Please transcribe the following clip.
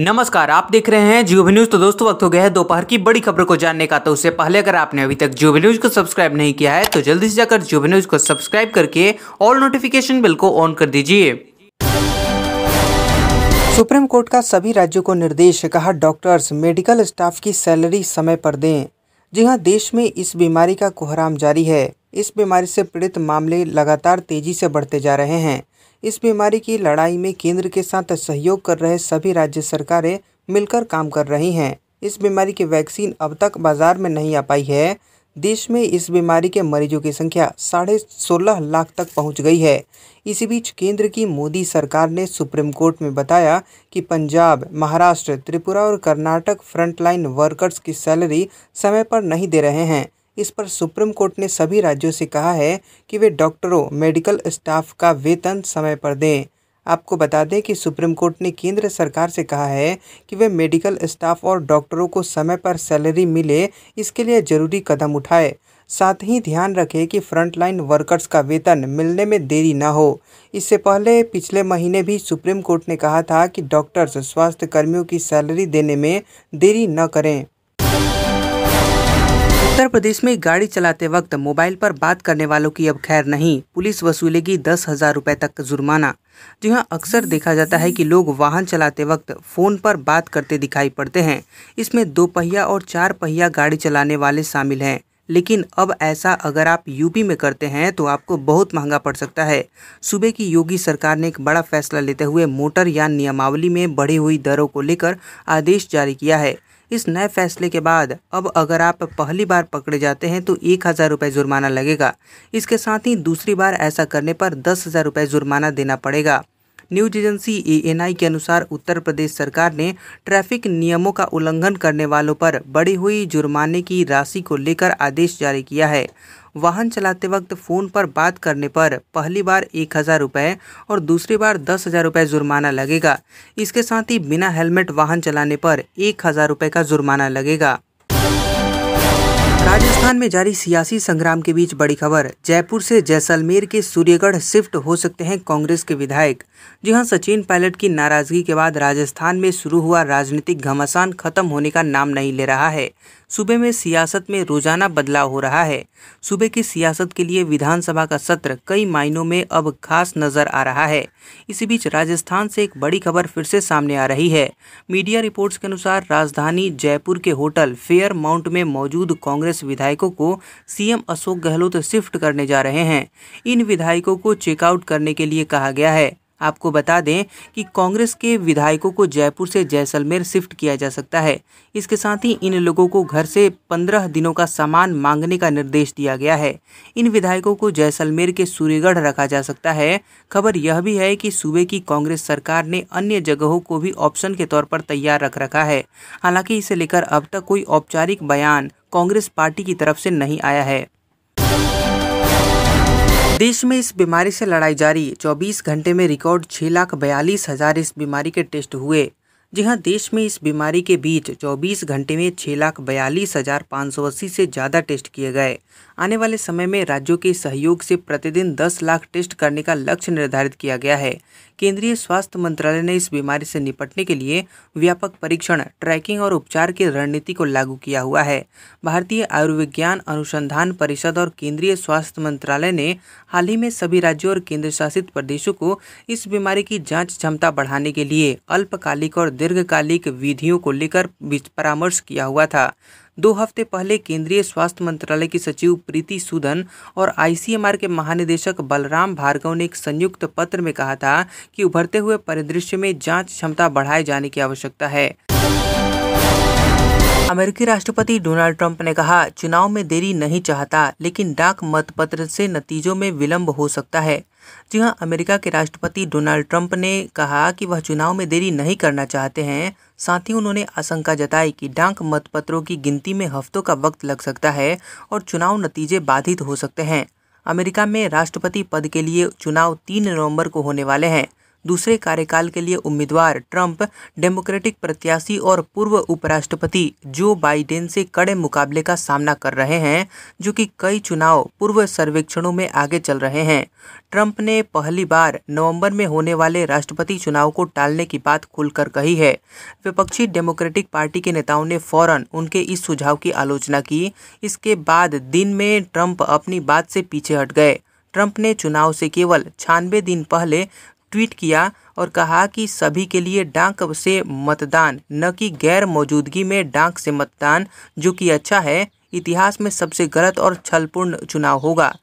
नमस्कार आप देख रहे हैं जियो न्यूज तो दोस्तों वक्त हो गया है दोपहर की बड़ी खबर को जानने का तो उससे पहले अगर आपने अभी तक जियो न्यूज को सब्सक्राइब नहीं किया है तो जल्दी से जाकर जियो न्यूज को सब्सक्राइब करके ऑल नोटिफिकेशन बिल को ऑन कर दीजिए सुप्रीम कोर्ट का सभी राज्यों को निर्देश कहा डॉक्टर्स मेडिकल स्टाफ की सैलरी समय पर दें जी हाँ देश में इस बीमारी का कोहराम जारी है इस बीमारी से पीड़ित मामले लगातार तेजी से बढ़ते जा रहे हैं इस बीमारी की लड़ाई में केंद्र के साथ सहयोग कर रहे सभी राज्य सरकारें मिलकर काम कर रही हैं इस बीमारी की वैक्सीन अब तक बाजार में नहीं आ पाई है देश में इस बीमारी के मरीजों की संख्या साढ़े सोलह लाख तक पहुंच गई है इसी बीच केंद्र की मोदी सरकार ने सुप्रीम कोर्ट में बताया कि पंजाब महाराष्ट्र त्रिपुरा और कर्नाटक फ्रंटलाइन वर्कर्स की सैलरी समय पर नहीं दे रहे हैं इस पर सुप्रीम कोर्ट ने सभी राज्यों से कहा है कि वे डॉक्टरों मेडिकल स्टाफ का वेतन समय पर दें आपको बता दें कि सुप्रीम कोर्ट ने केंद्र सरकार से कहा है कि वे मेडिकल स्टाफ और डॉक्टरों को समय पर सैलरी मिले इसके लिए जरूरी कदम उठाए साथ ही ध्यान रखें कि फ्रंटलाइन वर्कर्स का वेतन मिलने में देरी ना हो इससे पहले पिछले महीने भी सुप्रीम कोर्ट ने कहा था कि डॉक्टर्स स्वास्थ्य कर्मियों की सैलरी देने में देरी न करें उत्तर प्रदेश में गाड़ी चलाते वक्त मोबाइल पर बात करने वालों की अब खैर नहीं पुलिस वसूलेगी दस हजार रूपए तक का जुर्माना जी हाँ अक्सर देखा जाता है कि लोग वाहन चलाते वक्त फ़ोन पर बात करते दिखाई पड़ते हैं इसमें दो पहिया और चार पहिया गाड़ी चलाने वाले शामिल हैं लेकिन अब ऐसा अगर आप यूपी में करते हैं तो आपको बहुत महंगा पड़ सकता है सूबे की योगी सरकार ने एक बड़ा फैसला लेते हुए मोटर यान नियमावली में बढ़ी हुई दरों को लेकर आदेश जारी किया है इस नए फैसले के बाद अब अगर आप पहली बार पकड़े जाते हैं तो एक हज़ार रुपये जुर्माना लगेगा इसके साथ ही दूसरी बार ऐसा करने पर दस हज़ार रुपये जुर्माना देना पड़ेगा न्यूज एजेंसी ए के अनुसार उत्तर प्रदेश सरकार ने ट्रैफिक नियमों का उल्लंघन करने वालों पर बढ़ी हुई जुर्माने की राशि को लेकर आदेश जारी किया है वाहन चलाते वक्त फ़ोन पर बात करने पर पहली बार एक हज़ार रुपये और दूसरी बार दस हज़ार रुपये जुर्माना लगेगा इसके साथ ही बिना हेलमेट वाहन चलाने पर एक हज़ार रुपये का जुर्माना लगेगा राजस्थान में जारी सियासी संग्राम के बीच बड़ी खबर जयपुर से जैसलमेर के सूर्यगढ़ शिफ्ट हो सकते हैं कांग्रेस के विधायक जी हां सचिन पायलट की नाराजगी के बाद राजस्थान में शुरू हुआ राजनीतिक घमासान खत्म होने का नाम नहीं ले रहा है सूबे में सियासत में रोजाना बदलाव हो रहा है सूबे की सियासत के लिए विधानसभा का सत्र कई मायनों में अब खास नजर आ रहा है इसी बीच राजस्थान से एक बड़ी खबर फिर से सामने आ रही है मीडिया रिपोर्ट्स के अनुसार राजधानी जयपुर के होटल फेयर माउंट में मौजूद कांग्रेस विधायकों को सीएम अशोक गहलोत शिफ्ट करने जा रहे हैं इन विधायकों को चेकआउट करने के लिए कहा गया है आपको बता दें कि कांग्रेस के विधायकों को जयपुर से जैसलमेर शिफ्ट किया जा सकता है इसके साथ ही इन लोगों को घर से पंद्रह दिनों का सामान मांगने का निर्देश दिया गया है इन विधायकों को जैसलमेर के सूर्यगढ़ रखा जा सकता है खबर यह भी है कि सूबे की कांग्रेस सरकार ने अन्य जगहों को भी ऑप्शन के तौर पर तैयार रख रखा है हालांकि इसे लेकर अब तक कोई औपचारिक बयान कांग्रेस पार्टी की तरफ से नहीं आया है देश में इस बीमारी से लड़ाई जारी 24 घंटे में रिकॉर्ड छह लाख बयालीस हजार इस बीमारी के टेस्ट हुए जी हाँ देश में इस बीमारी के बीच 24 घंटे में छह लाख बयालीस हजार पाँच सौ अस्सी से ज़्यादा टेस्ट किए गए आने वाले समय में राज्यों के सहयोग से प्रतिदिन 10 लाख टेस्ट करने का लक्ष्य निर्धारित किया गया है केंद्रीय स्वास्थ्य मंत्रालय ने इस बीमारी से निपटने के लिए व्यापक परीक्षण ट्रैकिंग और उपचार की रणनीति को लागू किया हुआ है भारतीय आयुर्विज्ञान अनुसंधान परिषद और केंद्रीय स्वास्थ्य मंत्रालय ने हाल ही में सभी राज्यों और केंद्र शासित प्रदेशों को इस बीमारी की जाँच क्षमता बढ़ाने के लिए अल्पकालिक और दीर्घकालिक विधियों को लेकर परामर्श किया हुआ था दो हफ्ते पहले केंद्रीय स्वास्थ्य मंत्रालय की सचिव प्रीति सूदन और आईसीएमआर के महानिदेशक बलराम भार्गव ने एक संयुक्त पत्र में कहा था कि उभरते हुए परिदृश्य में जांच क्षमता बढ़ाए जाने की आवश्यकता है अमेरिकी राष्ट्रपति डोनाल्ड ट्रंप ने कहा चुनाव में देरी नहीं चाहता लेकिन डाक मतपत्र से नतीजों में विलंब हो सकता है जी हाँ अमेरिका के राष्ट्रपति डोनाल्ड ट्रंप ने कहा कि वह चुनाव में देरी नहीं करना चाहते हैं साथ ही उन्होंने आशंका जताई कि डाक मतपत्रों की गिनती में हफ्तों का वक्त लग सकता है और चुनाव नतीजे बाधित हो सकते हैं अमेरिका में राष्ट्रपति पद के लिए चुनाव तीन नवंबर को होने वाले हैं दूसरे कार्यकाल के लिए उम्मीदवार ट्रंप डेमोक्रेटिक प्रत्याशी और पूर्व उपराष्ट्रपति जो बाइडेन से कड़े मुकाबले का सामना कर रहे हैं जो कि कई चुनाव पूर्व सर्वेक्षणों में आगे चल रहे हैं ट्रंप ने पहली बार नवंबर में होने वाले राष्ट्रपति चुनाव को टालने की बात खुलकर कही है विपक्षी डेमोक्रेटिक पार्टी के नेताओं ने फौरन उनके इस सुझाव की आलोचना की इसके बाद दिन में ट्रंप अपनी बात से पीछे हट गए ट्रंप ने चुनाव से केवल छानबे दिन पहले ट्वीट किया और कहा कि सभी के लिए डाक से मतदान न कि गैर मौजूदगी में डाक से मतदान जो कि अच्छा है इतिहास में सबसे गलत और छलपूर्ण चुनाव होगा